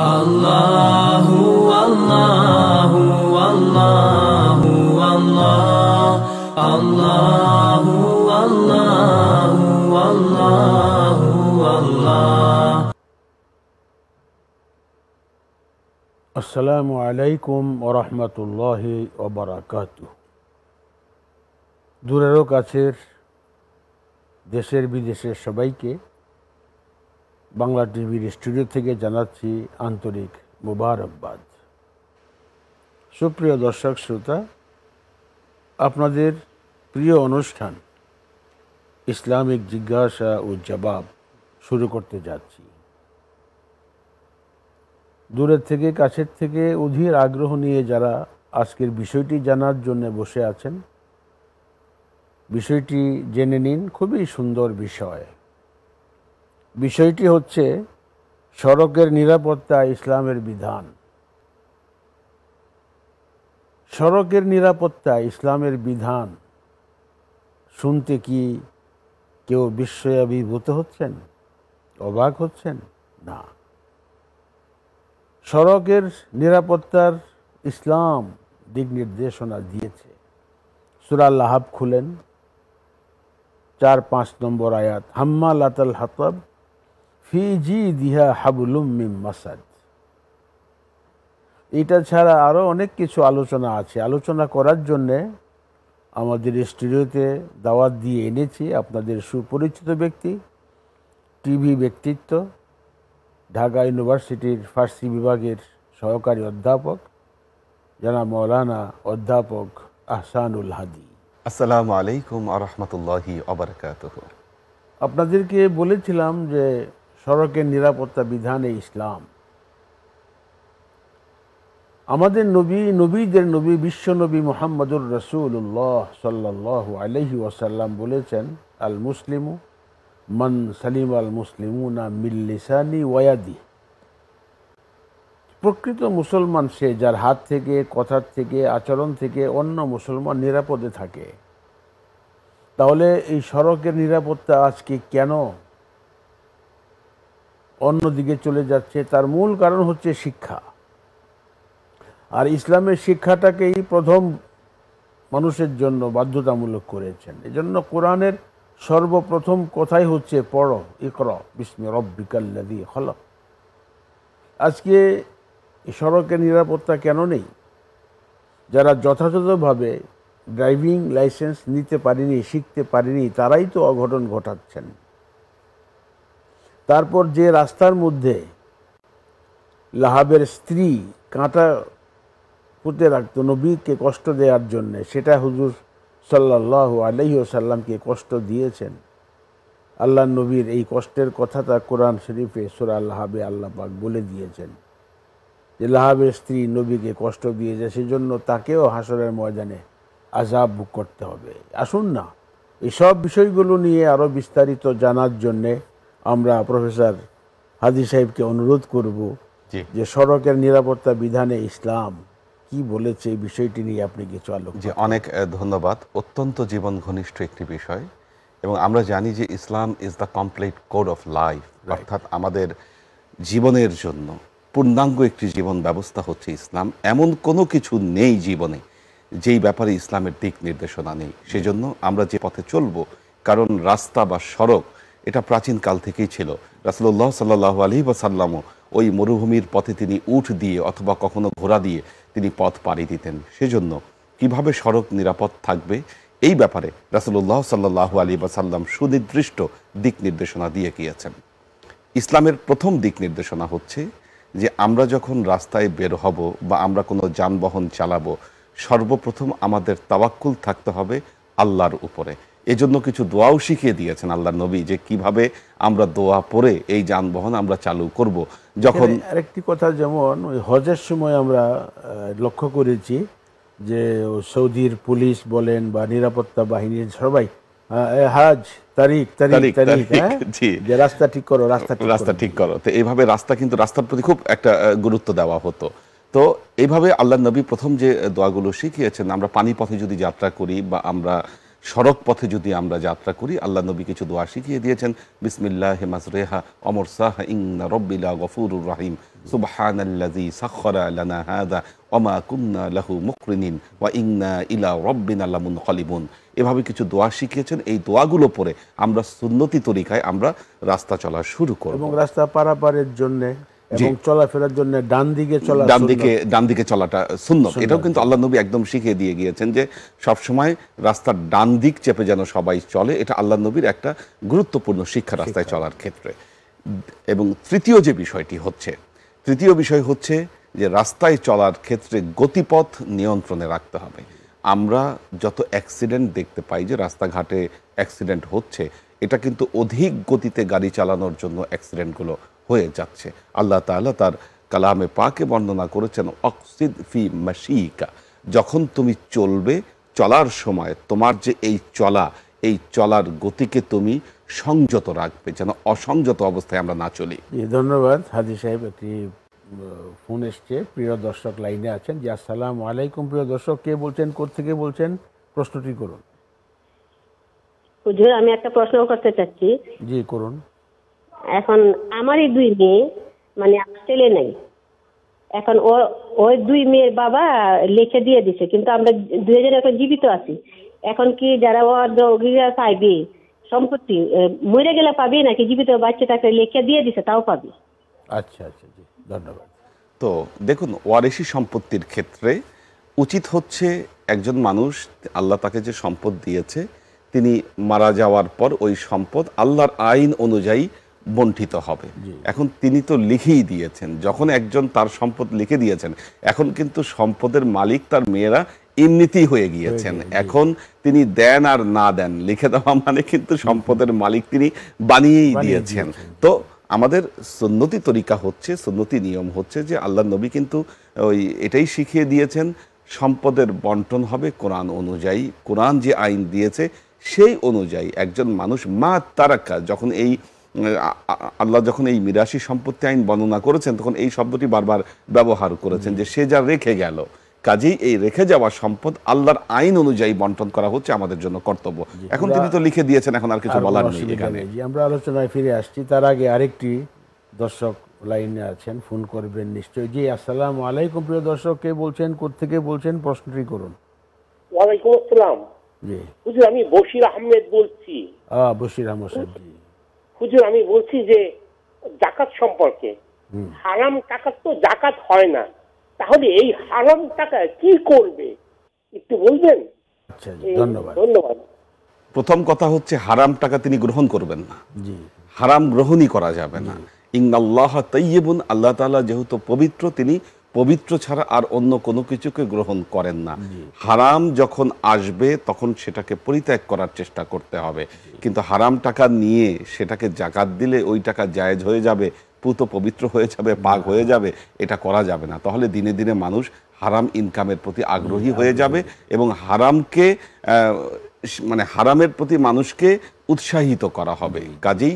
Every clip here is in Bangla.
আসসালামু আলাইকুম ওয়া রাহমাতুল্লাহি ওয়া বারাকাতুহু দূরেরও কাছের দেশের বিদেশের সবাইকে বাংলা টিভির স্টুডিও থেকে জানাচ্ছি আন্তরিক মুবারকবাদ সুপ্রিয় দর্শক শ্রোতা আপনাদের প্রিয় অনুষ্ঠান ইসলামিক জিজ্ঞাসা ও জবাব শুরু করতে যাচ্ছি দূরের থেকে কাছের থেকে অধীর আগ্রহ নিয়ে যারা আজকের বিষয়টি জানার জন্য বসে আছেন বিষয়টি জেনে নিন খুবই সুন্দর বিষয় বিষয়টি হচ্ছে সড়কের নিরাপত্তা ইসলামের বিধান সড়কের নিরাপত্তা ইসলামের বিধান শুনতে কি কেউ বিস্ময়াবিভূত হচ্ছেন অবাক হচ্ছেন না সড়কের নিরাপত্তার ইসলাম দিক নির্দেশনা দিয়েছে সুরাল লাহাব খুলেন চার পাঁচ নম্বর আয়াত হাম্মা লাতাল হাতব জি এটা ছাড়া আরও অনেক কিছু আলোচনা আছে আলোচনা করার জন্যে আমাদের স্টুডিওতে দাওয়াত দিয়ে এনেছি আপনাদের সুপরিচিত ব্যক্তি টিভি ব্যক্তিত্ব ঢাকা ইউনিভার্সিটির ফার্সি বিভাগের সহকারী অধ্যাপক যারা মৌলানা অধ্যাপক আহসানুল হাদি আসসালাম আলাইকুম আহমতুল্লাহ আবরকাত আপনাদেরকে বলেছিলাম যে সড়কের নিরাপত্তা বিধানে ইসলাম আমাদের নবী নবীদের নবী নবী মোহাম্মদুর রসুল্লাহ সাল্লাহ আলহি ওয়াসাল্লাম বলেছেন আল মুসলিমু মন সালিম আল না মিল্লিসানি ওয়াদি প্রকৃত মুসলমান সে যার হাত থেকে কথার থেকে আচরণ থেকে অন্য মুসলমান নিরাপদে থাকে তাহলে এই সড়কের নিরাপত্তা আজকে কেন অন্যদিকে চলে যাচ্ছে তার মূল কারণ হচ্ছে শিক্ষা আর ইসলামের শিক্ষাটাকেই প্রথম মানুষের জন্য বাধ্যতামূলক করেছেন এজন্য কোরআনের সর্বপ্রথম কথাই হচ্ছে পড় ইকর বিস্মি রব্বিকাল্লাদি হল আজকে সড়কের নিরাপত্তা কেন নেই যারা যথাযথভাবে ড্রাইভিং লাইসেন্স নিতে পারেনি শিখতে পারেনি তারাই তো অঘটন ঘটাচ্ছেন তারপর যে রাস্তার মধ্যে লাহাবের স্ত্রী কাঁটা পুঁতে রাখত নবীকে কষ্ট দেওয়ার জন্যে সেটা হুজুর সাল্লাহ আলহিসাল্লামকে কষ্ট দিয়েছেন আল্লাহ নবীর এই কষ্টের কথাটা কোরআন শরীফে সোরা আল্লাহাবে আল্লাহ পাক বলে দিয়েছেন যে লাহাবের স্ত্রী নবীকে কষ্ট দিয়েছে সেজন্য তাকেও হাসরের ময়দানে আজাব ভোগ করতে হবে আসুন না এসব বিষয়গুলো নিয়ে আরও বিস্তারিত জানার জন্যে আমরা প্রফেসর হাদি সাহেবকে অনুরোধ করব যে সড়কের নিরাপত্তা বিধানে ইসলাম কি বলেছে এই বিষয়টি নিয়ে আপনি কিছু আলোক যে অনেক ধন্যবাদ অত্যন্ত জীবন ঘনিষ্ঠ একটি বিষয় এবং আমরা জানি যে Islam is the complete code of life অর্থাৎ আমাদের জীবনের জন্য পূর্ণাঙ্গ একটি জীবন ব্যবস্থা হচ্ছে ইসলাম এমন কোনো কিছু নেই জীবনে যেই ব্যাপারে ইসলামের দিক নির্দেশনা নেই সেজন্য আমরা যে পথে চলব কারণ রাস্তা বা সড়ক এটা প্রাচীন কাল থেকেই ছিল রাসুল্লাহ সাল্লাহ আলহি বাসাল্লামও ওই মরুভূমির পথে তিনি উঠ দিয়ে অথবা কখনো ঘোড়া দিয়ে তিনি পথ পাড়ি দিতেন সেজন্য কিভাবে সড়ক নিরাপদ থাকবে এই ব্যাপারে রাসুল্লাহ সাল্লাহ আলী সাল্লাম সুনির্দিষ্ট দিক নির্দেশনা দিয়ে গিয়েছেন ইসলামের প্রথম দিক নির্দেশনা হচ্ছে যে আমরা যখন রাস্তায় বের হব বা আমরা কোনো যানবাহন চালাবো সর্বপ্রথম আমাদের তাওয়াক্কুল থাকতে হবে আল্লাহর উপরে এজন্য কিছু দোয়াও শিখিয়ে দিয়েছেন আল্লাহ নবী যে কিভাবে আমরা দোয়া পরে এই যানবাহন আমরা চালু করব যখন আরেকটি কথা যেমন ওই হজের সময় আমরা লক্ষ্য করেছি যে সৌদির পুলিশ বলেন বা নিরাপত্তা বাহিনীর সবাই হাজ তারিখ তারিখ তারিখ হ্যাঁ? যে রাস্তা ঠিক করো রাস্তা রাস্তা ঠিক করো তো এইভাবে রাস্তা কিন্তু রাস্তার প্রতি খুব একটা গুরুত্ব দেওয়া হতো তো এইভাবে আল্লাহ নবী প্রথম যে দোয়াগুলো শিখিয়েছেন আমরা পানিপথে যদি যাত্রা করি বা আমরা সড়ক পথে যদি আমরা যাত্রা করি আল্লাহ নবী কিছু দোয়া শিখিয়ে দিয়েছেন বিসমিল্লাহ রেহা অমর সাহ ইংনা রব্বিলা গফুর রাহিম সুবহান আল্লাজি সাক্ষরা লানা হাদা অমা কুন্না লাহু মুকরিনিন ওয়া ইংনা ইলা রব্বিন আল্লামুন খলিবুন এভাবে কিছু দোয়া শিখিয়েছেন এই দোয়াগুলো পরে আমরা সুন্নতি তরিকায় আমরা রাস্তা চলা শুরু করব এবং রাস্তা পারাপারের জন্যে এবং চলাফেরার জন্য ডান দিকে চলা ডান দিকে ডান দিকে চলাটা সুন্নত এটাও কিন্তু আল্লাহ নবী একদম শিখিয়ে দিয়ে গিয়েছেন যে সব সময় রাস্তার ডান দিক চেপে যেন সবাই চলে এটা আল্লাহ নবীর একটা গুরুত্বপূর্ণ শিক্ষা রাস্তায় চলার ক্ষেত্রে এবং তৃতীয় যে বিষয়টি হচ্ছে তৃতীয় বিষয় হচ্ছে যে রাস্তায় চলার ক্ষেত্রে গতিপথ নিয়ন্ত্রণে রাখতে হবে আমরা যত অ্যাক্সিডেন্ট দেখতে পাই যে রাস্তাঘাটে অ্যাক্সিডেন্ট হচ্ছে এটা কিন্তু অধিক গতিতে গাড়ি চালানোর জন্য অ্যাক্সিডেন্টগুলো হয়ে যাচ্ছে আল্লাহ তালা তার কালামে পাকে বর্ণনা করেছেন অক্সিদ ফি মাসিকা যখন তুমি চলবে চলার সময় তোমার যে এই চলা এই চলার গতিকে তুমি সংযত রাখবে যেন অসংযত অবস্থায় আমরা না চলি ধন্যবাদ হাজি সাহেব একটি ফোন এসছে প্রিয় দর্শক লাইনে আছেন যে আসসালাম আলাইকুম প্রিয় দর্শক কে বলছেন থেকে বলছেন প্রশ্নটি করুন আমি একটা প্রশ্ন করতে চাচ্ছি জি করুন এখন আমারই দুই মেয়ে মানে আমার ছেলে নেই এখন ও ওই দুই মেয়ের বাবা লিখে দিয়ে দিছে কিন্তু আমরা দুই হাজার এখন জীবিত আছি এখন কি যারা অর্ধরা পাইবে সম্পত্তি মরে গেলে পাবে নাকি জীবিত বাচ্চাটাকে লিখে দিয়ে দিছে তাও পাবে আচ্ছা আচ্ছা ধন্যবাদ তো দেখুন ওয়ারেসি সম্পত্তির ক্ষেত্রে উচিত হচ্ছে একজন মানুষ আল্লাহ তাকে যে সম্পদ দিয়েছে তিনি মারা যাওয়ার পর ওই সম্পদ আল্লাহর আইন অনুযায়ী বন্টিত হবে এখন তিনি তো লিখেই দিয়েছেন যখন একজন তার সম্পদ লিখে দিয়েছেন এখন কিন্তু সম্পদের মালিক তার মেয়েরা ইমনিতি হয়ে গিয়েছেন এখন তিনি দেন আর না দেন লিখে দেওয়া মানে কিন্তু সম্পদের মালিক তিনি বানিয়েই দিয়েছেন তো আমাদের সন্ন্যতি তরিকা হচ্ছে সন্ন্যতি নিয়ম হচ্ছে যে আল্লাহ নবী কিন্তু ওই এটাই শিখিয়ে দিয়েছেন সম্পদের বন্টন হবে কোরআন অনুযায়ী কোরআন যে আইন দিয়েছে সেই অনুযায়ী একজন মানুষ মা তারাক্কা যখন এই আল্লাহ যখন এই মিরাশি সম্পত্তি আইন বর্ণনা করেছেন তখন এই শব্দটি বারবার ব্যবহার করেছেন যে সে যা রেখে গেল কাজেই এই রেখে যাওয়া সম্পদ আল্লাহর আইন অনুযায়ী বন্টন করা হচ্ছে আমাদের জন্য কর্তব্য এখন তিনি তো লিখে দিয়েছেন এখন আর কিছু বলার নেই এখানে আমরা আলোচনায় ফিরে আসছি তার আগে আরেকটি দর্শক লাইনে আছেন ফোন করবেন নিশ্চয়ই জি আসসালাম আলাইকুম প্রিয় দর্শক কে বলছেন থেকে বলছেন প্রশ্নটি করুন ওয়ালাইকুম আসসালাম জি আমি বশির আহমেদ বলছি বশির আহমেদ জি হুজুর আমি বলছি যে জাকাত সম্পর্কে হারাম টাকা তো জাকাত হয় না তাহলে এই হারাম টাকা কি করবে একটু বলবেন আচ্ছা ধন্যবাদ প্রথম কথা হচ্ছে হারাম টাকা তিনি গ্রহণ করবেন না হারাম গ্রহণই করা যাবে না ইং আল্লাহ তৈবুন আল্লাহ তালা যেহেতু পবিত্র তিনি পবিত্র ছাড়া আর অন্য কোনো কিছুকে গ্রহণ করেন না হারাম যখন আসবে তখন সেটাকে পরিত্যাগ করার চেষ্টা করতে হবে কিন্তু হারাম টাকা নিয়ে সেটাকে জাকাত দিলে ওই টাকা জায়েজ হয়ে যাবে পুত পবিত্র হয়ে যাবে পাক হয়ে যাবে এটা করা যাবে না তাহলে দিনে দিনে মানুষ হারাম ইনকামের প্রতি আগ্রহী হয়ে যাবে এবং হারামকে মানে হারামের প্রতি মানুষকে উৎসাহিত করা হবে কাজেই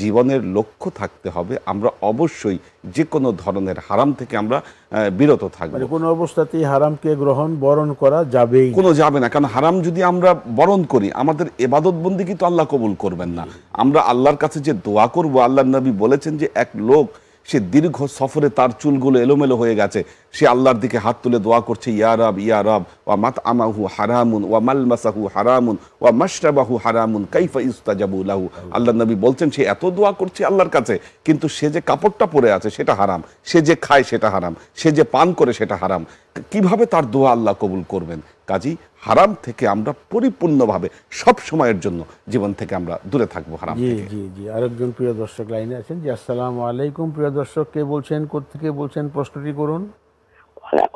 জীবনের লক্ষ্য থাকতে হবে আমরা অবশ্যই যে কোনো ধরনের হারাম থেকে আমরা বিরত থাকবো মানে কোনো অবস্থাতেই হারামকে গ্রহণ বরণ করা যাবে কোনো যাবে না কারণ হারাম যদি আমরা বরণ করি আমাদের এবাদতবন্দি কিন্তু আল্লাহ কবুল করবেন না আমরা আল্লাহর কাছে যে দোয়া করব আল্লাহ নবী বলেছেন যে এক লোক সে দীর্ঘ সফরে তার চুলগুলো এলোমেলো হয়ে গেছে সে আল্লাহর দিকে হাত তুলে দোয়া করছে ইয়া রব ইয়া রব ওয়া মাত আমাহু হারামুন ওয়া মাসাহু হারামুন ওয়া মাসরাবাহু হারামুন কাইফা ইস্তাজাবু লাহু আল্লাহ নবী বলছেন সে এত দোয়া করছে আল্লাহর কাছে কিন্তু সে যে কাপড়টা পরে আছে সেটা হারাম সে যে খায় সেটা হারাম সে যে পান করে সেটা হারাম কিভাবে তার দোয়া আল্লাহ কবুল করবেন কাজী হারাম থেকে আমরা পরিপূর্ণভাবে সব সময়ের জন্য জীবন থেকে আমরা দূরে থাকবো হারাম জি জি জি আরেকজন প্রিয় দর্শক লাইনে আছেন জি আসসালাম আলাইকুম প্রিয় দর্শক কে বলছেন কোথেকে বলছেন প্রশ্নটি করুন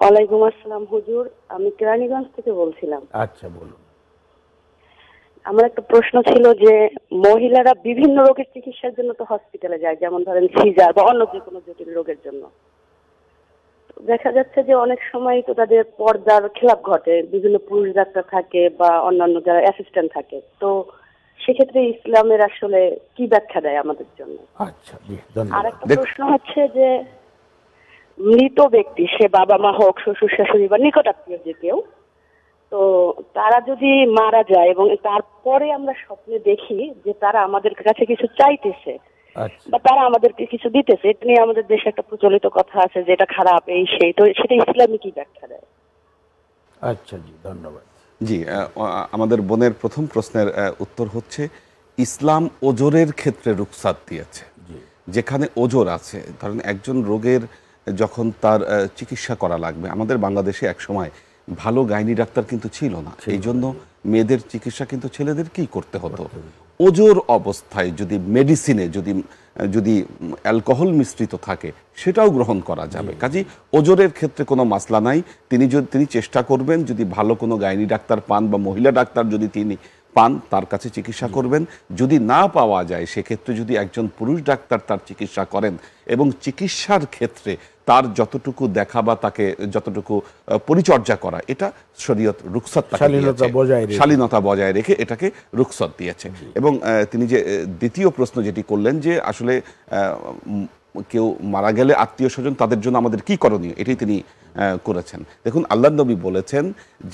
ওয়ালাইকুম আসসালাম হুজুর আমি কেরানীগঞ্জ থেকে বলছিলাম আচ্ছা বলুন আমার একটা প্রশ্ন ছিল যে মহিলারা বিভিন্ন রোগের চিকিৎসার জন্য তো হসপিটালে যায় যেমন ধরেন সিজার বা অন্য যে কোনো জটিল রোগের জন্য দেখা যাচ্ছে যে অনেক সময় তো তাদের পর্দার খেলাপ ঘটে বিভিন্ন পুরুষ যাত্রা থাকে বা অন্যান্য যারা অ্যাসিস্ট্যান্ট থাকে তো সেক্ষেত্রে ইসলামের আসলে কি ব্যাখ্যা দেয় আমাদের জন্য আচ্ছা, আর একটা প্রশ্ন হচ্ছে যে মৃত ব্যক্তি সে বাবা মা হোক শ্বশুর শাশুড়ি বা নিকটাত্মীয় যে কেউ তো তারা যদি মারা যায় এবং তারপরে আমরা স্বপ্নে দেখি যে তারা আমাদের কাছে কিছু চাইতেছে আচ্ছা। বা তারা আমাদেরকে কিছু দিতেছে এটা নিয়ে আমাদের দেশে একটা প্রচলিত কথা আছে যেটা খারাপ এই সেই তো সেটা ইসলামী কি ব্যাখ্যা দেয় আচ্ছা জি ধন্যবাদ জি আমাদের বোনের প্রথম প্রশ্নের উত্তর হচ্ছে ইসলাম ওজোরের ক্ষেত্রে রুকসাত দিয়েছে যেখানে ওজোর আছে ধরেন একজন রোগের যখন তার চিকিৎসা করা লাগবে আমাদের বাংলাদেশে এক সময় ভালো গাইনি ডাক্তার কিন্তু ছিল না এই জন্য মেয়েদের চিকিৎসা কিন্তু ছেলেদের কি করতে হতো ওজোর অবস্থায় যদি মেডিসিনে যদি যদি অ্যালকোহল মিশ্রিত থাকে সেটাও গ্রহণ করা যাবে কাজে ওজোরের ক্ষেত্রে কোনো মাসলা নাই তিনি যদি তিনি চেষ্টা করবেন যদি ভালো কোনো গাইনি ডাক্তার পান বা মহিলা ডাক্তার যদি তিনি পান তার কাছে চিকিৎসা করবেন যদি না পাওয়া যায় সেক্ষেত্রে যদি একজন পুরুষ ডাক্তার তার চিকিৎসা করেন এবং চিকিৎসার ক্ষেত্রে তার যতটুকু দেখা বা তাকে যতটুকু পরিচর্যা করা এটা শরীয়ত রুকসত শালীনতা বজায় রেখে এটাকে রুকসত দিয়েছে এবং তিনি যে দ্বিতীয় প্রশ্ন যেটি করলেন যে আসলে কেউ মারা গেলে আত্মীয় স্বজন তাদের জন্য আমাদের কি করণীয় এটাই তিনি করেছেন দেখুন আল্লাহ নবী বলেছেন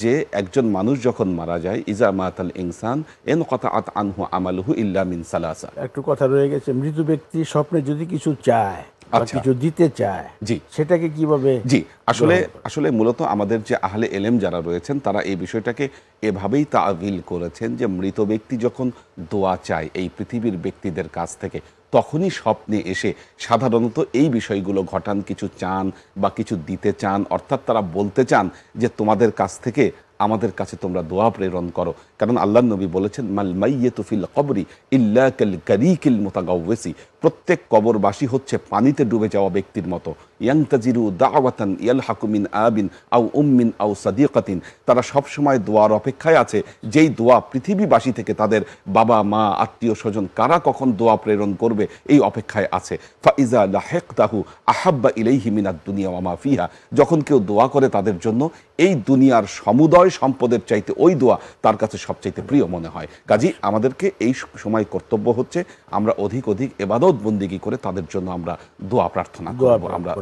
যে একজন মানুষ যখন মারা যায় ইজা মাতাল ইনসান এন কথা আত আনহু আমালহু ইল্লা মিন সালাসা একটু কথা রয়ে গেছে মৃত ব্যক্তি স্বপ্নে যদি কিছু চায় আচ্ছা। কিছু দিতে চায় জি সেটাকে কিভাবে জি আসলে আসলে মূলত আমাদের যে আহলে এলেম যারা রয়েছেন তারা এই বিষয়টাকে এভাবেই তাভিল করেছেন যে মৃত ব্যক্তি যখন দোয়া চায় এই পৃথিবীর ব্যক্তিদের কাছ থেকে তখনই স্বপ্নে এসে সাধারণত এই বিষয়গুলো ঘটান কিছু চান বা কিছু দিতে চান অর্থাৎ তারা বলতে চান যে তোমাদের কাছ থেকে আমাদের কাছে তোমরা দোয়া প্রেরণ করো কারণ আল্লাহ নবী বলেছেন মাল মাইয়েতুফিল কবরি ইল্লা কাল গারিকিল মোতাগাউসি প্রত্যেক কবরবাসী হচ্ছে পানিতে ডুবে যাওয়া ব্যক্তির মতো ইয়াংতাজিরু দাওয়াতান ইয়ালহাকুমিন আবিন আউ উম্মিন আউ সাদিকাতিন তারা সবসময় দোয়ার অপেক্ষায় আছে যেই দোয়া পৃথিবীবাসী থেকে তাদের বাবা মা আত্মীয় স্বজন কারা কখন দোয়া প্রেরণ করবে এই অপেক্ষায় আছে ফাইজা লাহেক তাহু আহাব্বা ইলেইহি মিনাদ দুনিয়া মামা ফিহা যখন কেউ দোয়া করে তাদের জন্য এই দুনিয়ার সমুদয় সম্পদের চাইতে ওই দোয়া তার কাছে সবচাইতে প্রিয় মনে হয় কাজী আমাদেরকে এই সময় কর্তব্য হচ্ছে আমরা অধিক অধিক এবাদত বন্দিগি করে তাদের জন্য আমরা দোয়া প্রার্থনা করব আমরা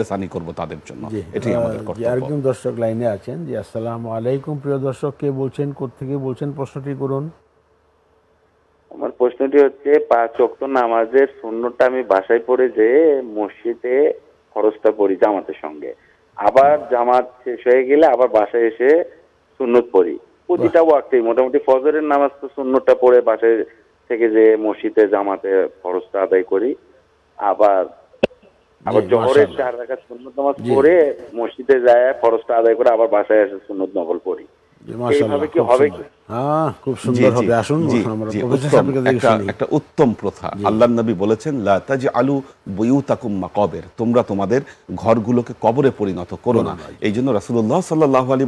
রেসানি করব তাদের জন্য এটাই আমাদের কর্তব্য দর্শক লাইনে আছেন জি আসসালামু আলাইকুম প্রিয় দর্শক কে বলছেন থেকে বলছেন প্রশ্নটি করুন আমার প্রশ্নটি হচ্ছে পাঁচ ওয়াক্ত নামাজের শূন্যটা আমি বাসায় পড়ে যে মসজিদে খরচটা পড়ি জামাতের সঙ্গে আবার জামাত শেষ হয়ে গেলে আবার বাসায় এসে সুন্নত পড়ি প্রতিটা ওয়াক্তেই মোটামুটি ফজরের নামাজ তো সুন্নতটা পড়ে বাসায় থেকে যে মসজিদে জামাতে খরচটা আদায় করি আবার আবার জহরের চার সুন্নত নামাজ পড়ে মসজিদে যায় আদায় করে আবার বাসায় এসে সুন্নত নকল পড়ি হ্যাঁ, একটা উত্তম প্রথা আল্লাহ নবী বলেছেন আলু বইউতাকুম মাকবের তোমরা তোমাদের ঘরগুলোকে কবরে পরিণত করো না এই জন্য রাসুল্লাহ সাল্লাহ আলী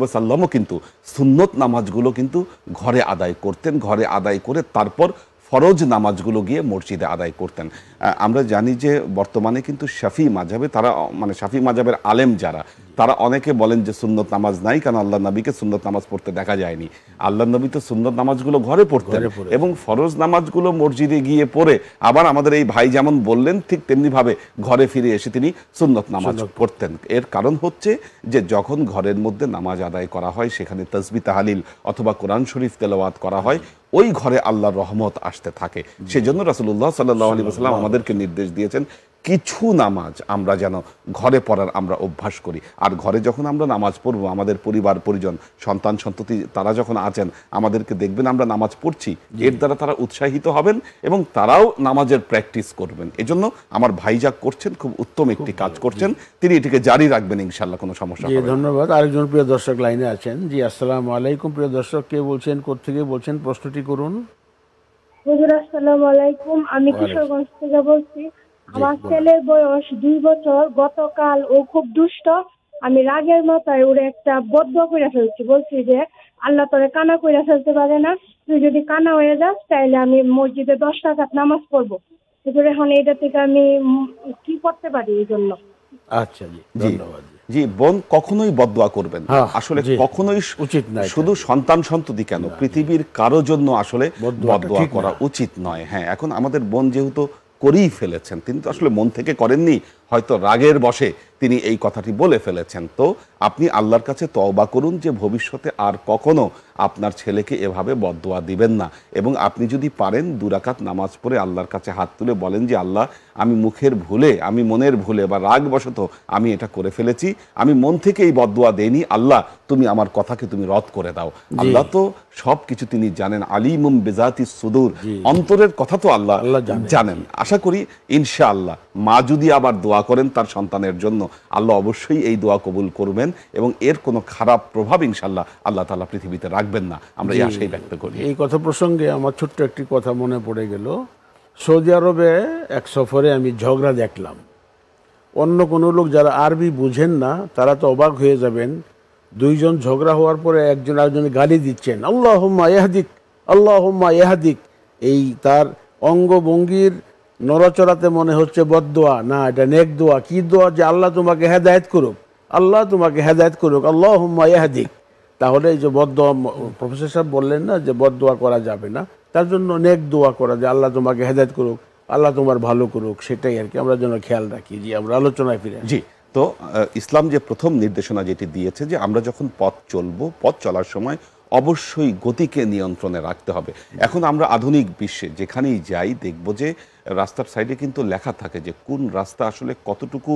কিন্তু সুন্নত নামাজগুলো কিন্তু ঘরে আদায় করতেন ঘরে আদায় করে তারপর ফরজ নামাজগুলো গিয়ে মসজিদে আদায় করতেন আমরা জানি যে বর্তমানে কিন্তু শাফি মাঝাবে তারা মানে শাফি মাঝাবের আলেম যারা তারা অনেকে বলেন যে সুন্দর নামাজ নাই কারণ আল্লাহ নবীকে সুন্দর নামাজ পড়তে দেখা যায়নি আল্লাহ নবী তো সুন্দর নামাজগুলো ঘরে পড়তেন এবং ফরজ নামাজগুলো মসজিদে গিয়ে পড়ে আবার আমাদের এই ভাই যেমন বললেন ঠিক তেমনিভাবে ঘরে ফিরে এসে তিনি সুন্দর নামাজ পড়তেন এর কারণ হচ্ছে যে যখন ঘরের মধ্যে নামাজ আদায় করা হয় সেখানে তসবি তাহালিল অথবা কোরআন শরীফ তেলাওয়াত করা হয় ওই ঘরে আল্লাহর রহমত আসতে থাকে সেজন্য রাসুল্লাহ সাল্লাহ আলী আসসালাম আমাদেরকে নির্দেশ দিয়েছেন কিছু নামাজ আমরা যেন ঘরে পড়ার আমরা অভ্যাস করি আর ঘরে যখন আমরা নামাজ পড়ব আমাদের পরিবার পরিজন সন্তান সন্ততি তারা যখন আছেন আমাদেরকে দেখবেন আমরা নামাজ পড়ছি এর দ্বারা তারা উৎসাহিত হবেন এবং তারাও নামাজের প্র্যাকটিস করবেন এজন্য আমার ভাই যা করছেন খুব উত্তম একটি কাজ করছেন তিনি এটিকে জারি রাখবেন ইনশাল্লাহ কোনো সমস্যা ধন্যবাদ আরেকজন প্রিয় দর্শক লাইনে আছেন জি আসসালাম আলাইকুম প্রিয় দর্শক কে বলছেন কোথেকে বলছেন প্রশ্নটি করুন আলাইকুম আমি কিশোরগঞ্জ থেকে বলছি আমার ছেলের বয়স দুই বছর গতকাল ও খুব দুষ্ট আমি রাগের মাথায় ওরে একটা বদ্ধ করে ফেলছি বলছি যে আল্লাহ তোরে কানা করে ফেলতে পারে না তুই যদি কানা হয়ে যাস তাহলে আমি মসজিদে দশ টাকা নামাজ পড়বো কিন্তু এখন এটা থেকে আমি কি করতে পারি এই জন্য আচ্ছা জি ধন্যবাদ জি বোন কখনোই বদয়া করবেন হ্যাঁ, আসলে কখনোই উচিত নয় শুধু সন্তান সন্ততি কেন পৃথিবীর কারো জন্য আসলে বদয়া করা উচিত নয় হ্যাঁ এখন আমাদের বোন যেহেতু করেই ফেলেছেন তিনি তো আসলে মন থেকে করেননি হয়তো রাগের বসে তিনি এই কথাটি বলে ফেলেছেন তো আপনি আল্লাহর কাছে তওবা করুন যে ভবিষ্যতে আর কখনো আপনার ছেলেকে এভাবে বদোয়া দিবেন না এবং আপনি যদি পারেন দুরাকাত নামাজ পড়ে আল্লাহর কাছে হাত তুলে বলেন যে আল্লাহ আমি মুখের ভুলে আমি মনের ভুলে বা রাগবশত আমি এটা করে ফেলেছি আমি মন থেকে এই বদোয়া দেইনি আল্লাহ তুমি আমার কথাকে তুমি রদ করে দাও আল্লাহ তো সব কিছু তিনি জানেন আলিমুম বেজাতি সুদূর অন্তরের কথা তো আল্লাহ জানেন আশা করি ইনশাআল্লাহ মা যদি আবার দোয়া করেন তার সন্তানের জন্য আল্লাহ অবশ্যই এই দোয়া কবুল করবেন এবং এর কোনো খারাপ প্রভাব ইনশাল্লাহ আল্লাহ তালা পৃথিবীতে রাখবেন না আমরা এই আশাই ব্যক্ত করি এই কথা প্রসঙ্গে আমার ছোট্ট একটি কথা মনে পড়ে গেল সৌদি আরবে এক সফরে আমি ঝগড়া দেখলাম অন্য কোনো লোক যারা আরবি বুঝেন না তারা তো অবাক হয়ে যাবেন দুইজন ঝগড়া হওয়ার পরে একজন আরেকজন গালি দিচ্ছেন আল্লাহ এহাদিক আল্লাহ এহাদিক এই তার অঙ্গভঙ্গির নড়চড়াতে মনে হচ্ছে বদোয়া না এটা নেক দোয়া কি দোয়া যে আল্লাহ তোমাকে হেদায়ত করুক আল্লাহ তোমাকে হেদায়ত করুক আল্লাহ হুম্মা তাহলে এই যে বদোয়া প্রফেসর সাহেব বললেন না যে বদোয়া করা যাবে না তার জন্য নেক দোয়া করা যে আল্লাহ তোমাকে হেদায়ত করুক আল্লাহ তোমার ভালো করুক সেটাই আর কি আমরা যেন খেয়াল রাখি যে আমরা আলোচনায় ফিরে জি তো ইসলাম যে প্রথম নির্দেশনা যেটি দিয়েছে যে আমরা যখন পথ চলবো পথ চলার সময় অবশ্যই গতিকে নিয়ন্ত্রণে রাখতে হবে এখন আমরা আধুনিক বিশ্বে যেখানেই যাই দেখব যে রাস্তার সাইডে কিন্তু লেখা থাকে যে কোন রাস্তা আসলে কতটুকু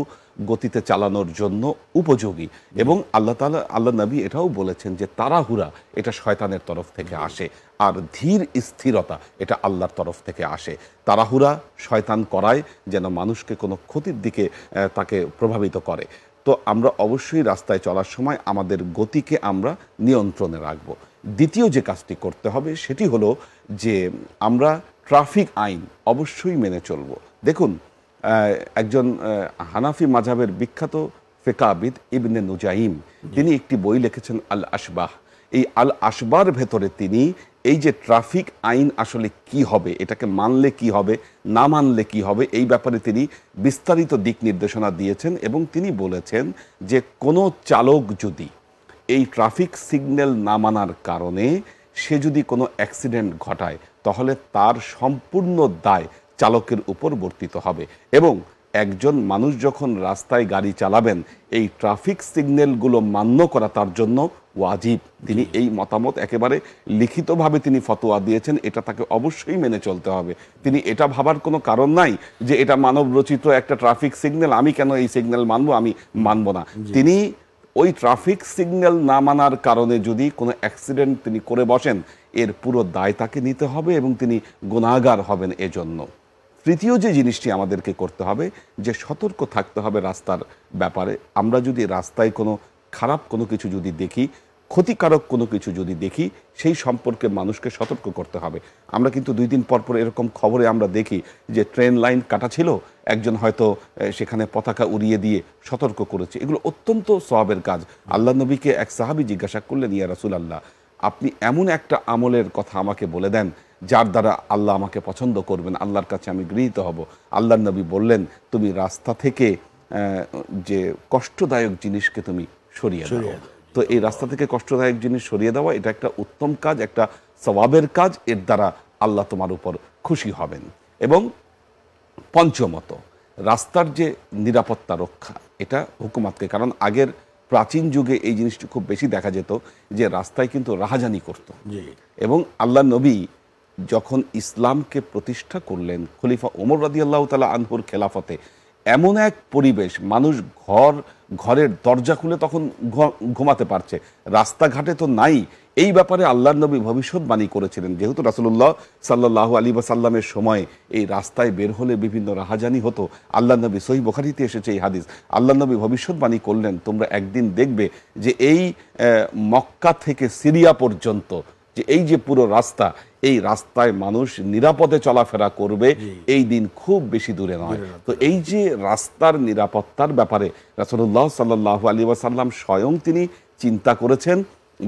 গতিতে চালানোর জন্য উপযোগী এবং আল্লাহ তালা আল্লাহ নবী এটাও বলেছেন যে তারাহুরা এটা শয়তানের তরফ থেকে আসে আর ধীর স্থিরতা এটা আল্লাহর তরফ থেকে আসে তারাহুরা শয়তান করায় যেন মানুষকে কোনো ক্ষতির দিকে তাকে প্রভাবিত করে তো আমরা অবশ্যই রাস্তায় চলার সময় আমাদের গতিকে আমরা নিয়ন্ত্রণে রাখব দ্বিতীয় যে কাজটি করতে হবে সেটি হলো যে আমরা ট্রাফিক আইন অবশ্যই মেনে চলব দেখুন একজন হানাফি মাঝাবের বিখ্যাত ফেকাবিদ ইবনে নুজাইম তিনি একটি বই লিখেছেন আল আসবাহ এই আল আসবার ভেতরে তিনি এই যে ট্রাফিক আইন আসলে কি হবে এটাকে মানলে কি হবে না মানলে কি হবে এই ব্যাপারে তিনি বিস্তারিত দিক নির্দেশনা দিয়েছেন এবং তিনি বলেছেন যে কোনো চালক যদি এই ট্রাফিক সিগন্যাল না মানার কারণে সে যদি কোনো অ্যাক্সিডেন্ট ঘটায় তাহলে তার সম্পূর্ণ দায় চালকের উপর বর্তিত হবে এবং একজন মানুষ যখন রাস্তায় গাড়ি চালাবেন এই ট্রাফিক সিগন্যালগুলো মান্য করা তার জন্য ওয়াজিব তিনি এই মতামত একেবারে লিখিতভাবে তিনি ফতোয়া দিয়েছেন এটা তাকে অবশ্যই মেনে চলতে হবে তিনি এটা ভাবার কোনো কারণ নাই যে এটা মানব রচিত একটা ট্রাফিক সিগন্যাল আমি কেন এই সিগন্যাল মানবো আমি মানবো না তিনি ওই ট্রাফিক সিগন্যাল না মানার কারণে যদি কোনো অ্যাক্সিডেন্ট তিনি করে বসেন এর পুরো দায় তাকে নিতে হবে এবং তিনি গুণাগার হবেন এজন্য তৃতীয় যে জিনিসটি আমাদেরকে করতে হবে যে সতর্ক থাকতে হবে রাস্তার ব্যাপারে আমরা যদি রাস্তায় কোনো খারাপ কোনো কিছু যদি দেখি ক্ষতিকারক কোনো কিছু যদি দেখি সেই সম্পর্কে মানুষকে সতর্ক করতে হবে আমরা কিন্তু দুই দিন পর পর এরকম খবরে আমরা দেখি যে ট্রেন লাইন কাটা ছিল একজন হয়তো সেখানে পতাকা উড়িয়ে দিয়ে সতর্ক করেছে এগুলো অত্যন্ত সবাবের কাজ আল্লাহ নবীকে এক সাহাবি জিজ্ঞাসা করলেন ইয়া রাসুল আল্লাহ আপনি এমন একটা আমলের কথা আমাকে বলে দেন যার দ্বারা আল্লাহ আমাকে পছন্দ করবেন আল্লাহর কাছে আমি গৃহীত হব আল্লাহ নবী বললেন তুমি রাস্তা থেকে যে কষ্টদায়ক জিনিসকে তুমি সরিয়ে দাও তো এই রাস্তা থেকে কষ্টদায়ক জিনিস সরিয়ে দেওয়া এটা একটা উত্তম কাজ একটা স্বভাবের কাজ এর দ্বারা আল্লাহ তোমার উপর খুশি হবেন এবং পঞ্চমত রাস্তার যে নিরাপত্তা রক্ষা এটা হুকুমাতকে কারণ আগের প্রাচীন যুগে এই জিনিসটি খুব বেশি দেখা যেত যে রাস্তায় কিন্তু রাহাজানি করত এবং আল্লাহ নবী যখন ইসলামকে প্রতিষ্ঠা করলেন খলিফা ওমর আল্লাহ তালা আনহুর খেলাফতে এমন এক পরিবেশ মানুষ ঘর ঘরের দরজা খুলে তখন ঘুমাতে পারছে রাস্তাঘাটে তো নাই এই ব্যাপারে আল্লাহ নবী ভবিষ্যৎবাণী করেছিলেন যেহেতু রাসুল্লাহ সাল্লাহ আলী সাল্লামের সময় এই রাস্তায় বের হলে বিভিন্ন রাহাজানি হতো আল্লাহ নবী সহি বখারিতে এসেছে এই হাদিস আল্লাহ নবী ভবিষ্যৎবাণী করলেন তোমরা একদিন দেখবে যে এই মক্কা থেকে সিরিয়া পর্যন্ত যে এই যে পুরো রাস্তা এই রাস্তায় মানুষ নিরাপদে চলাফেরা করবে এই দিন খুব বেশি দূরে নয় তো এই যে রাস্তার নিরাপত্তার ব্যাপারে রাসুল্লাহ সাল্লাহ আলী ওয়াসাল্লাম স্বয়ং তিনি চিন্তা করেছেন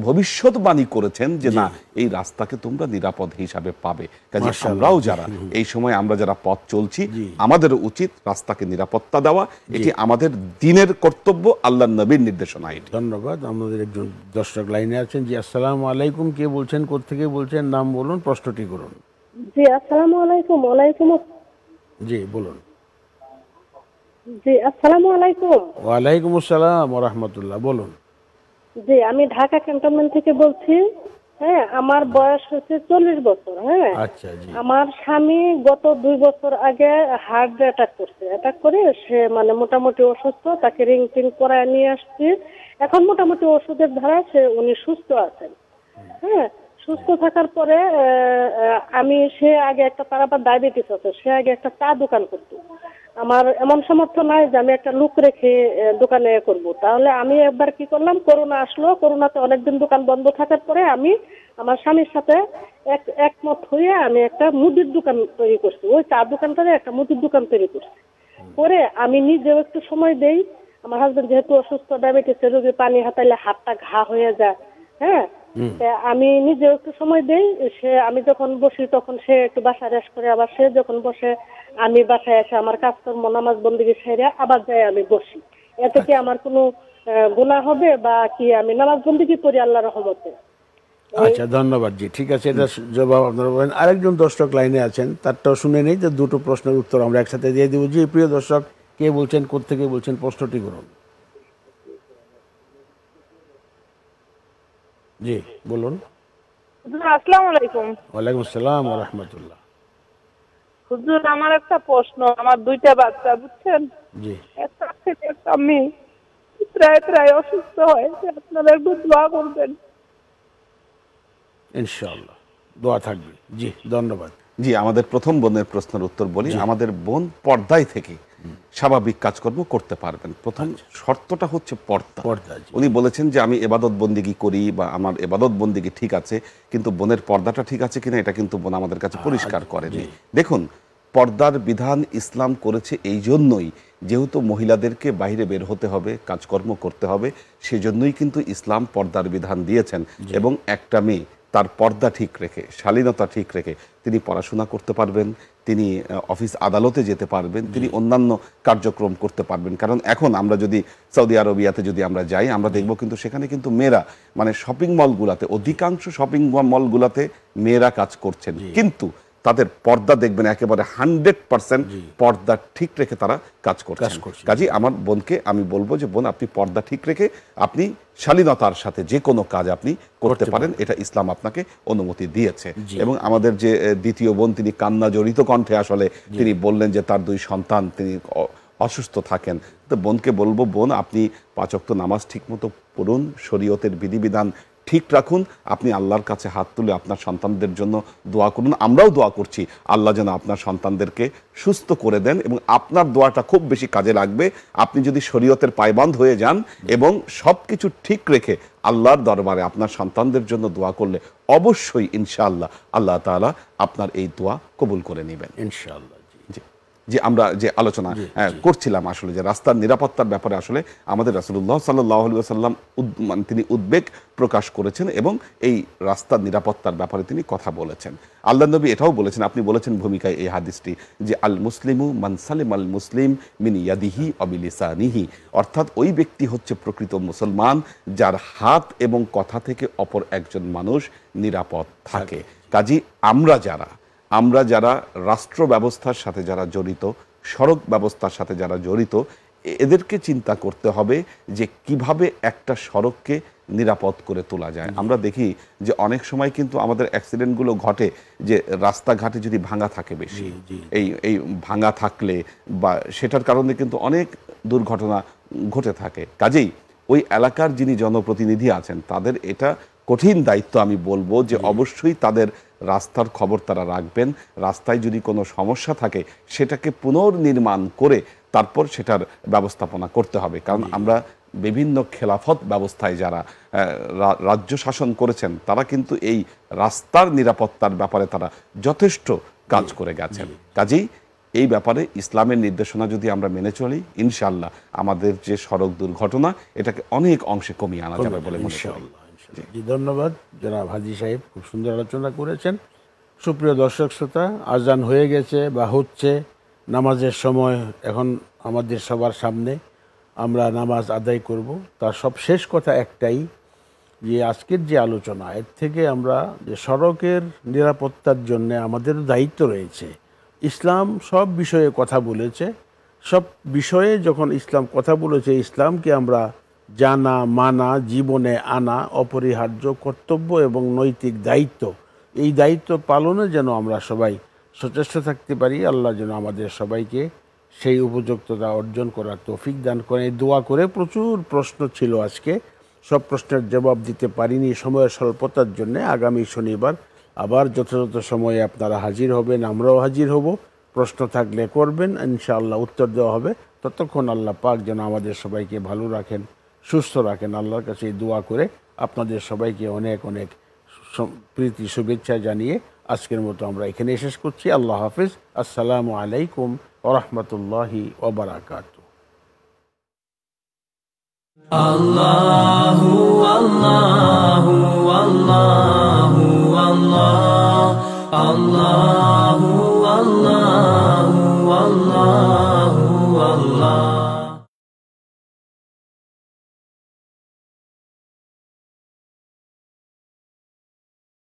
ভবিষ্যৎবাণী করেছেন যে না এই রাস্তাকে তোমরা নিরাপদ হিসাবে পাবে কাজে আমরাও যারা এই সময় আমরা যারা পথ চলছি আমাদের উচিত রাস্তাকে নিরাপত্তা দেওয়া এটি আমাদের দিনের কর্তব্য আল্লাহ নবীর নির্দেশনা এটি ধন্যবাদ আমাদের একজন দর্শক লাইনে আছেন জি আসসালাম আলাইকুম কে বলছেন থেকে বলছেন নাম বলুন প্রশ্নটি করুন জি আসসালাম আলাইকুম আলাইকুম জি বলুন জি আসসালাম আলাইকুম ওয়ালাইকুম আসসালাম ওয়া রাহমাতুল্লাহ বলুন জি আমি ঢাকা ক্যান্টনমেন্ট থেকে বলছি হ্যাঁ আমার বয়স হচ্ছে চল্লিশ বছর হ্যাঁ আচ্ছা, আমার স্বামী গত দুই বছর আগে হার্ট অ্যাটাক করছে অ্যাটাক করে সে মানে মোটামুটি অসুস্থ তাকে রিং টিং করায় নিয়ে আসছি এখন মোটামুটি ওষুধের ধারা সে উনি সুস্থ আছেন হ্যাঁ সুস্থ থাকার পরে আমি সে আগে একটা তার আবার ডায়াবেটিস আছে সে আগে একটা চা দোকান করত আমার এমন সামর্থ্য নাই যে আমি একটা লুক রেখে দোকানে করব তাহলে আমি একবার কি করলাম করোনা আসলো করোনাতে অনেকদিন দোকান বন্ধ থাকার পরে আমি আমার স্বামীর সাথে এক একমত হয়ে আমি একটা মুদির দোকান তৈরি করছি ওই চা দোকানটারে একটা মুদির দোকান তৈরি করছি করে আমি নিজেও একটু সময় দেই আমার হাজবেন্ড যেহেতু অসুস্থ ডায়াবেটিসের রোগী পানি হাতাইলে হাতটা ঘা হয়ে যায় হ্যাঁ আমি নিজেও একটু সময় দেই সে আমি যখন বসি তখন সে একটু বাসা রেস করে আবার সে যখন বসে আমি বাসায় এসে আমার কাজকর্ম নামাজ বন্দিকে সেরে আবার যাই আমি বসি এতে কি আমার কোনো গুণা হবে বা কি আমি নামাজ বন্দিকে করি আল্লাহ রহমতে আচ্ছা ধন্যবাদ জি ঠিক আছে এটা জবাব আপনারা বলেন আরেকজন দর্শক লাইনে আছেন তারটাও শুনে নেই যে দুটো প্রশ্নের উত্তর আমরা একসাথে দিয়ে দেবো জি প্রিয় দর্শক কে বলছেন কোথেকে বলছেন প্রশ্নটি করুন জি বলুন আসসালামু আলাইকুম ওয়ালাইকুম আসসালাম ওয়া রাহমাতুল্লাহ হুজুর আমার একটা প্রশ্ন আমার দুইটা বাচ্চা বুঝছেন জি একটা ছেলে একটা মেয়ে প্রায় প্রায় অসুস্থ হয় আপনারা একটু দোয়া করবেন ইনশাআল্লাহ দোয়া থাকবে জি ধন্যবাদ জি আমাদের প্রথম বোনের প্রশ্নের উত্তর বলি আমাদের বোন পর্দায় থেকে স্বাভাবিক কাজকর্ম করতে পারবেন প্রথম আচ্ছা। শর্তটা হচ্ছে পর্দা উনি বলেছেন যে আমি এবাদত বন্দিগি করি বা আমার এবাদত বন্দিগি ঠিক আছে কিন্তু বোনের পর্দাটা ঠিক আছে কিনা এটা কিন্তু বোন আমাদের কাছে পরিষ্কার করেনি দেখুন পর্দার বিধান ইসলাম করেছে এই জন্যই যেহেতু মহিলাদেরকে বাইরে বের হতে হবে কাজকর্ম করতে হবে সেজন্যই কিন্তু ইসলাম পর্দার বিধান দিয়েছেন এবং একটা মেয়ে তার পর্দা ঠিক রেখে শালীনতা ঠিক রেখে তিনি পড়াশোনা করতে পারবেন তিনি অফিস আদালতে যেতে পারবেন তিনি অন্যান্য কার্যক্রম করতে পারবেন কারণ এখন আমরা যদি সৌদি আরবিয়াতে যদি আমরা যাই আমরা দেখব কিন্তু সেখানে কিন্তু মেয়েরা মানে শপিং মলগুলাতে অধিকাংশ শপিং মলগুলাতে মেয়েরা কাজ করছেন কিন্তু তাদের পর্দা দেখবেন একেবারে হান্ড্রেড পার্সেন্ট পর্দা ঠিক রেখে তারা কাজ করছে কাজী আমার বোনকে আমি বলবো যে বোন আপনি পর্দা ঠিক রেখে আপনি শালীনতার সাথে যে কোনো কাজ আপনি করতে পারেন এটা ইসলাম আপনাকে অনুমতি দিয়েছে এবং আমাদের যে দ্বিতীয় বোন তিনি কান্না জড়িত কণ্ঠে আসলে তিনি বললেন যে তার দুই সন্তান তিনি অসুস্থ থাকেন তো বোনকে বলবো বোন আপনি পাচক্ত নামাজ ঠিকমতো পড়ুন শরীয়তের বিধিবিধান ঠিক রাখুন আপনি আল্লাহর কাছে হাত তুলে আপনার সন্তানদের জন্য দোয়া করুন আমরাও দোয়া করছি আল্লাহ যেন আপনার সন্তানদেরকে সুস্থ করে দেন এবং আপনার দোয়াটা খুব বেশি কাজে লাগবে আপনি যদি শরীয়তের পায়বান্দ হয়ে যান এবং সব কিছু ঠিক রেখে আল্লাহর দরবারে আপনার সন্তানদের জন্য দোয়া করলে অবশ্যই ইনশাআল্লাহ আল্লাহ তালা আপনার এই দোয়া কবুল করে নেবেন ইনশাআল্লাহ যে আমরা যে আলোচনা হ্যাঁ, করছিলাম আসলে যে রাস্তার নিরাপত্তার ব্যাপারে আসলে আমাদের রাসুল্লাহ সাল্লাহ সাল্লাম মানে তিনি উদ্বেগ প্রকাশ করেছেন এবং এই রাস্তার নিরাপত্তার ব্যাপারে তিনি কথা বলেছেন আল্লাহ নবী এটাও বলেছেন আপনি বলেছেন ভূমিকায় এই হাদিসটি যে আল মুসলিমু মানসালিম আল মুসলিম মিন ইয়াদিহি অবিলিসানিহি অর্থাৎ ওই ব্যক্তি হচ্ছে প্রকৃত মুসলমান যার হাত এবং কথা থেকে অপর একজন মানুষ নিরাপদ থাকে কাজী আমরা যারা আমরা যারা রাষ্ট্র ব্যবস্থার সাথে যারা জড়িত সড়ক ব্যবস্থার সাথে যারা জড়িত এদেরকে চিন্তা করতে হবে যে কিভাবে একটা সড়ককে নিরাপদ করে তোলা যায় আমরা দেখি যে অনেক সময় কিন্তু আমাদের অ্যাক্সিডেন্টগুলো ঘটে যে রাস্তাঘাটে যদি ভাঙা থাকে বেশি এই এই ভাঙা থাকলে বা সেটার কারণে কিন্তু অনেক দুর্ঘটনা ঘটে থাকে কাজেই ওই এলাকার যিনি জনপ্রতিনিধি আছেন তাদের এটা কঠিন দায়িত্ব আমি বলবো যে অবশ্যই তাদের রাস্তার খবর তারা রাখবেন রাস্তায় যদি কোনো সমস্যা থাকে সেটাকে পুনর্নির্মাণ করে তারপর সেটার ব্যবস্থাপনা করতে হবে কারণ আমরা বিভিন্ন খেলাফত ব্যবস্থায় যারা রাজ্য শাসন করেছেন তারা কিন্তু এই রাস্তার নিরাপত্তার ব্যাপারে তারা যথেষ্ট কাজ করে গেছেন কাজেই এই ব্যাপারে ইসলামের নির্দেশনা যদি আমরা মেনে চলি ইনশাল্লাহ আমাদের যে সড়ক দুর্ঘটনা এটাকে অনেক অংশে কমিয়ে আনা যাবে বলে মনে জি ধন্যবাদ জনাব হাজি সাহেব খুব সুন্দর আলোচনা করেছেন সুপ্রিয় দর্শক শ্রোতা আজান হয়ে গেছে বা হচ্ছে নামাজের সময় এখন আমাদের সবার সামনে আমরা নামাজ আদায় করব তার সব শেষ কথা একটাই যে আজকের যে আলোচনা এর থেকে আমরা যে সড়কের নিরাপত্তার জন্য আমাদের দায়িত্ব রয়েছে ইসলাম সব বিষয়ে কথা বলেছে সব বিষয়ে যখন ইসলাম কথা বলেছে ইসলামকে আমরা জানা মানা জীবনে আনা অপরিহার্য কর্তব্য এবং নৈতিক দায়িত্ব এই দায়িত্ব পালনে যেন আমরা সবাই সচেষ্ট থাকতে পারি আল্লাহ যেন আমাদের সবাইকে সেই উপযুক্ততা অর্জন করার তৌফিক দান করে দোয়া করে প্রচুর প্রশ্ন ছিল আজকে সব প্রশ্নের জবাব দিতে পারিনি সময়ের স্বল্পতার জন্যে আগামী শনিবার আবার যথাযথ সময়ে আপনারা হাজির হবেন আমরাও হাজির হব প্রশ্ন থাকলে করবেন ইনশাআল্লাহ উত্তর দেওয়া হবে ততক্ষণ আল্লাহ পাক যেন আমাদের সবাইকে ভালো রাখেন সুস্থ রাখেন আল্লাহর কাছে দোয়া করে আপনাদের সবাইকে অনেক অনেক প্রীতি শুভেচ্ছা জানিয়ে আজকের মতো আমরা এখানে শেষ করছি আল্লাহ হাফিজ আসসালামু আলাইকুম ওরহমতুল্লাহি ওবরাকাত আল্লাহু আল্লাহু